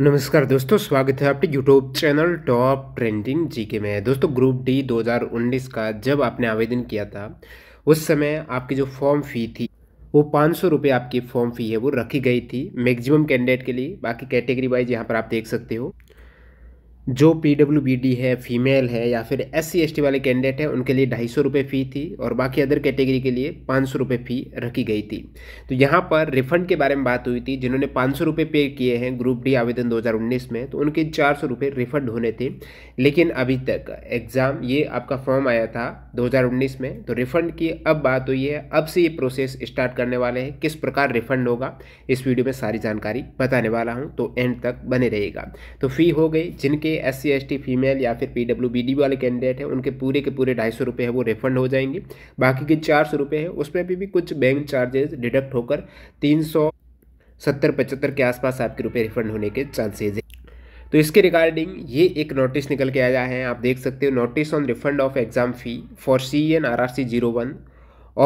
नमस्कार दोस्तों स्वागत है आपके YouTube channel top trending GK में दोस्तों ग्रुप डी 2019 का जब आपने आवेदन किया था उस समय आपकी जो फॉर्म फ़ी थी वो पाँच सौ रुपये आपकी फॉर्म फ़ी है वो रखी गई थी मैक्सिमम कैंडिडेट के लिए बाकी कैटेगरी वाइज यहाँ पर आप देख सकते हो जो पी डब्ल्यू बी डी है फीमेल है या फिर एस सी एस टी वाले कैंडिडेट हैं उनके लिए ढाई सौ रुपये फ़ी थी और बाकी अदर कैटेगरी के लिए पाँच सौ रुपये फ़ी रखी गई थी तो यहाँ पर रिफंड के बारे में बात हुई थी जिन्होंने पाँच सौ रुपये पे किए हैं ग्रुप डी आवेदन 2019 में तो उनके चार सौ रुपये रिफंड होने थे लेकिन अभी तक एग्ज़ाम ये आपका फॉर्म आया था उन्नीस में तो रिफंड की अब बात हुई है अब से ये प्रोसेस स्टार्ट करने वाले हैं किस प्रकार रिफंड होगा इस वीडियो में सारी जानकारी बताने वाला हूँ तो एंड तक बने रहेगा तो फ़ी हो गई जिनके S C S T female या फिर पी डब्ल्यू बी डी वाले कैंडिडेट हैं उनके पूरे के पूरे ढाई सौ रुपये है वो रिफंड हो जाएंगे बाकी के चार सौ रुपये है उसमें भी, भी कुछ बैंक चार्जेस डिडक्ट होकर तीन सौ सत्तर पचहत्तर के आसपास आपके रुपये रिफंड होने के चांसेज हैं तो इसके रिगार्डिंग ये एक नोटिस निकल के आया है आप देख सकते हो notice on refund of exam fee for C N R R C zero one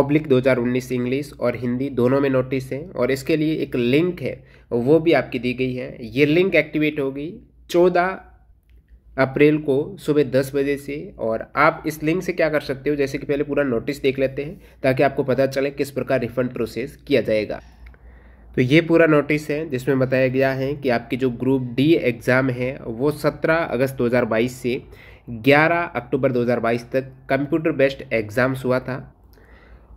oblique दो हज़ार उन्नीस इंग्लिश और हिंदी दोनों में नोटिस है और इसके लिए एक लिंक है वो भी आपकी दी गई है ये लिंक एक्टिवेट होगी चौदह अप्रैल को सुबह दस बजे से और आप इस लिंक से क्या कर सकते हो जैसे कि पहले पूरा नोटिस देख लेते हैं ताकि आपको पता चले किस प्रकार रिफंड प्रोसेस किया जाएगा तो ये पूरा नोटिस है जिसमें बताया गया है कि आपकी जो ग्रुप डी एग्ज़ाम है वो 17 अगस्त 2022 से 11 अक्टूबर 2022 तक कंप्यूटर बेस्ड एग्ज़ाम्स हुआ था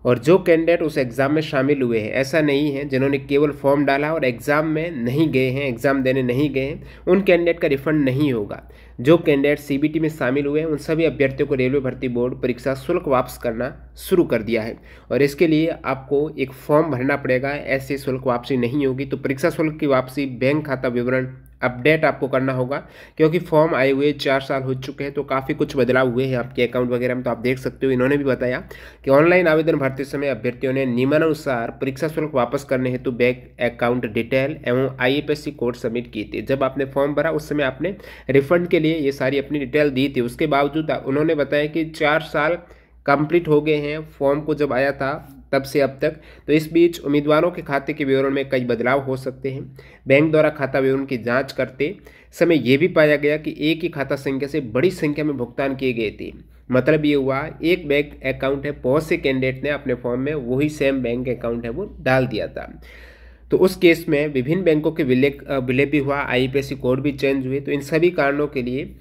और जो कैंडिडेट उस एग्ज़ाम में शामिल हुए हैं ऐसा नहीं है जिन्होंने केवल फॉर्म डाला और एग्ज़ाम में नहीं गए हैं एग्ज़ाम देने नहीं गए हैं उन कैंडिडेट का रिफंड नहीं होगा जो कैंडिडेट सीबीटी में शामिल हुए हैं उन सभी अभ्यर्थियों को रेलवे भर्ती बोर्ड परीक्षा शुल्क वापस करना शुरू कर दिया है और इसके लिए आपको एक फॉर्म भरना पड़ेगा ऐसे शुल्क वापसी नहीं होगी तो परीक्षा शुल्क की वापसी बैंक खाता विवरण अपडेट आपको करना होगा क्योंकि फॉर्म आए हुए चार साल हो चुके हैं तो काफ़ी कुछ बदलाव हुए हैं आपके अकाउंट वगैरह में तो आप देख सकते हो इन्होंने भी बताया कि ऑनलाइन आवेदन भरते समय अभ्यर्थियों ने नियमानुसार परीक्षा शुल्क वापस करने हेतु बैंक अकाउंट डिटेल एवं आई कोड सबमिट किए थे जब आपने फॉर्म भरा उस समय आपने रिफंड के लिए ये सारी अपनी डिटेल दी थी उसके बावजूद उन्होंने बताया कि चार साल कंप्लीट हो गए हैं फॉर्म को जब आया था तब से अब तक तो इस बीच उम्मीदवारों के खाते के विवरण में कई बदलाव हो सकते हैं बैंक द्वारा खाता विवरण की जांच करते समय यह भी पाया गया कि एक ही खाता संख्या से बड़ी संख्या में भुगतान किए गए थे मतलब ये हुआ एक बैंक अकाउंट है बहुत से कैंडिडेट ने अपने फॉर्म में वही सेम बैंक अकाउंट है वो डाल दिया था तो उस केस में विभिन्न बैंकों के विलय विलय भी हुआ आई कोड भी चेंज हुए तो इन सभी कारणों के लिए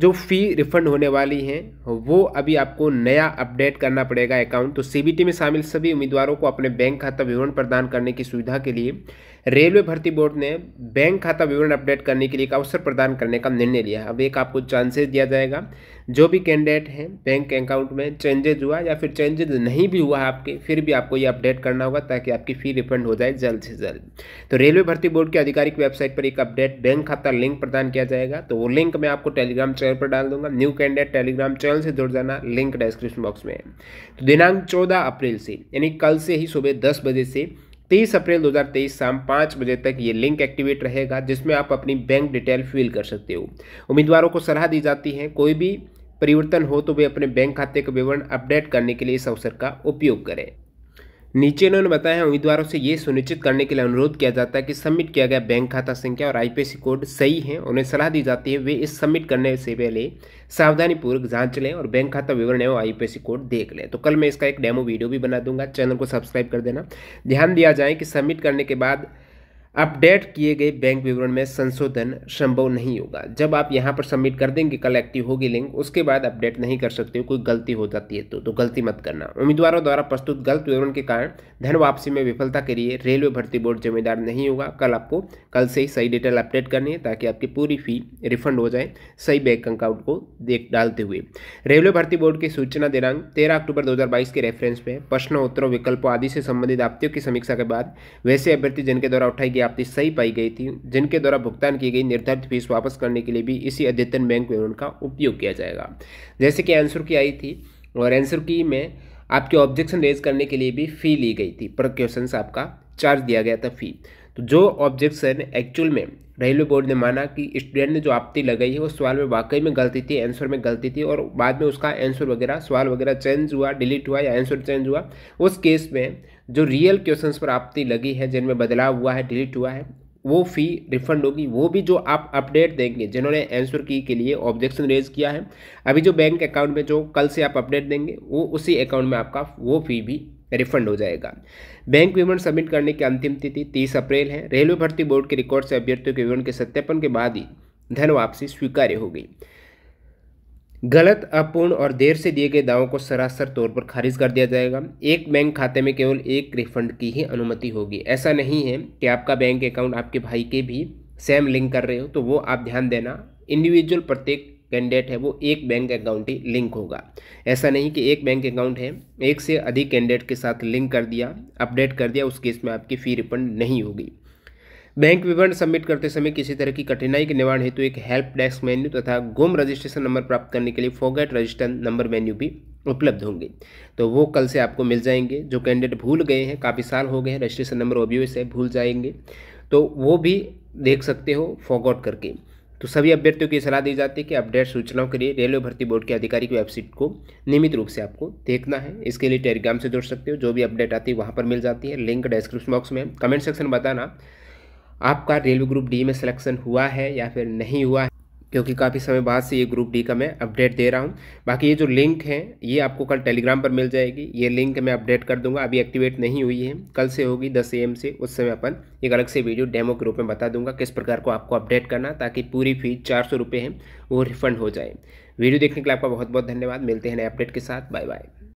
जो फ़ी रिफंड होने वाली हैं वो अभी आपको नया अपडेट करना पड़ेगा अकाउंट तो सीबीटी में शामिल सभी उम्मीदवारों को अपने बैंक खाता विवरण प्रदान करने की सुविधा के लिए रेलवे भर्ती बोर्ड ने बैंक खाता विवरण अपडेट करने के लिए एक अवसर प्रदान करने का निर्णय लिया है अब एक आपको चांसेस दिया जाएगा जो भी कैंडिडेट हैं बैंक अकाउंट में चेंजेज हुआ या फिर चेंजेज नहीं भी हुआ आपके फिर भी आपको ये अपडेट करना होगा ताकि आपकी फ़ी रिफंड हो जाए जल्द से जल्द तो रेलवे भर्ती बोर्ड की आधिकारिक वेबसाइट पर एक अपडेट बैंक खाता लिंक प्रदान किया जाएगा तो वो लिंक मैं आपको टेलीग्राम चैनल पर डाल दूंगा न्यू कैंडिडेट टेलीग्राम चैनल से जुड़ जाना लिंक डिस्क्रिप्शन बॉक्स में है तो दिनांक चौदह अप्रैल से यानी कल से ही सुबह दस बजे से तेईस अप्रैल 2023 शाम पाँच बजे तक ये लिंक एक्टिवेट रहेगा जिसमें आप अपनी बैंक डिटेल फिल कर सकते हो उम्मीदवारों को सलाह दी जाती है कोई भी परिवर्तन हो तो वे अपने बैंक खाते का विवरण अपडेट करने के लिए इस अवसर का उपयोग करें नीचे इन्होंने बताया उम्मीदवारों से ये सुनिश्चित करने के लिए अनुरोध किया जाता है कि सबमिट किया गया बैंक खाता संख्या और आईपीएससी कोड सही है उन्हें सलाह दी जाती है वे इस सबमिट करने से पहले सावधानीपूर्वक जांच लें और बैंक खाता विवरण एवं आईपीएससी कोड देख लें तो कल मैं इसका एक डेमो वीडियो भी बना दूंगा चैनल को सब्सक्राइब कर देना ध्यान दिया जाए कि सबमिट करने के बाद अपडेट किए गए बैंक विवरण में संशोधन संभव नहीं होगा जब आप यहाँ पर सबमिट कर देंगे कल एक्टिव होगी लिंक उसके बाद अपडेट नहीं कर सकते हो कोई गलती हो जाती है तो, तो गलती मत करना उम्मीदवारों द्वारा प्रस्तुत गलत विवरण के कारण धन वापसी में विफलता के लिए रेलवे भर्ती बोर्ड जिम्मेदार नहीं होगा कल आपको कल से ही सही डिटेल अपडेट करनी है ताकि आपकी पूरी फी रिफंड हो जाए सही बैंक अकाउंट को देख डालते हुए रेलवे भर्ती बोर्ड की सूचना दिनांक तेरह अक्टूबर दो के रेफरेंस में प्रश्नोत्तरों विकल्पों आदि से संबंधित आपत्तियों की समीक्षा के बाद वैसे अभ्यर्थी जिनके द्वारा उठाई की आपत्ति सही पाई गई थी जिनके द्वारा भुगतान की गई निर्धारित फीस वापस करने के लिए भी इसी अद्यतन बैंक विवरण का उपयोग किया जाएगा जैसे कि आंसर की आई थी और आंसर की में आपके ऑब्जेक्शन रेज करने के लिए भी फ़ी ली गई थी पर क्वेश्चन आपका चार्ज दिया गया था फ़ी तो जो ऑब्जेक्शन एक्चुअल में रेलवे बोर्ड ने माना कि स्टूडेंट ने जो आपत्ति लगाई है वो सवाल में वाकई में गलती थी आंसर में गलती थी और बाद में उसका आंसर वगैरह सवाल वगैरह चेंज हुआ डिलीट हुआ या आंसर चेंज हुआ उस केस में जो रियल क्वेश्चंस पर आपत्ति लगी है जिनमें बदलाव हुआ है डिलीट हुआ है वो फ़ी रिफंड होगी वो भी जो आप अपडेट देंगे जिन्होंने आंसर की के लिए ऑब्जेक्शन रेज किया है अभी जो बैंक अकाउंट में जो कल से आप अपडेट देंगे वो उसी अकाउंट में आपका वो फ़ी भी रिफंड हो जाएगा बैंक विवरण सबमिट करने की अंतिम तिथि तीस अप्रैल है रेलवे भर्ती बोर्ड के रिकॉर्ड से अभ्यर्थियों के विवरण के सत्यापन के बाद ही धन वापसी स्वीकार्य हो गई गलत अपूर्ण और देर से दिए गए दावों को सरासर तौर पर खारिज कर दिया जाएगा एक बैंक खाते में केवल एक रिफंड की ही अनुमति होगी ऐसा नहीं है कि आपका बैंक अकाउंट आपके भाई के भी सेम लिंक कर रहे हो तो वो आप ध्यान देना इंडिविजुअल प्रत्येक कैंडिडेट है वो एक बैंक अकाउंट ही लिंक होगा ऐसा नहीं कि एक बैंक अकाउंट है एक से अधिक कैंडिडेट के साथ लिंक कर दिया अपडेट कर दिया उस केस में आपकी फ़ी रिफंड नहीं होगी बैंक विवरण सबमिट करते समय किसी तरह की कठिनाई के निवारण हेतु तो एक हेल्प डेस्क मेन्यू तथा गुम रजिस्ट्रेशन नंबर प्राप्त करने के लिए फोगेट रजिस्टर नंबर मेन्यू भी उपलब्ध होंगे तो वो कल से आपको मिल जाएंगे जो कैंडिडेट भूल गए हैं काफ़ी साल हो गए हैं रजिस्ट्रेशन नंबर ओबीओ से भूल जाएंगे तो वो भी देख सकते हो फॉगआउट करके तो सभी अभ्यर्थियों की सलाह दी जाती है कि अपडेट सूचनाओं के लिए रेलवे भर्ती बोर्ड के आधिकारिक वेबसाइट को नियमित रूप से आपको देखना है इसके लिए टेलीग्राम से जुड़ सकते हो जो भी अपडेट आती है वहाँ पर मिल जाती है लिंक डिस्क्रिप्शन बॉक्स में कमेंट सेक्शन में बताना आपका रेलवे ग्रुप डी में सिलेक्शन हुआ है या फिर नहीं हुआ है क्योंकि काफ़ी समय बाद से ये ग्रुप डी का मैं अपडेट दे रहा हूँ बाकी ये जो लिंक है ये आपको कल टेलीग्राम पर मिल जाएगी ये लिंक मैं अपडेट कर दूंगा अभी एक्टिवेट नहीं हुई है कल से होगी दस एम से उस समय अपन एक अलग से वीडियो डेमो के रूप में बता दूंगा किस प्रकार को आपको अपडेट करना ताकि पूरी फीस चार सौ है वो रिफंड हो जाए वीडियो देखने के लिए आपका बहुत बहुत धन्यवाद मिलते हैं नए अपडेट के साथ बाय बाय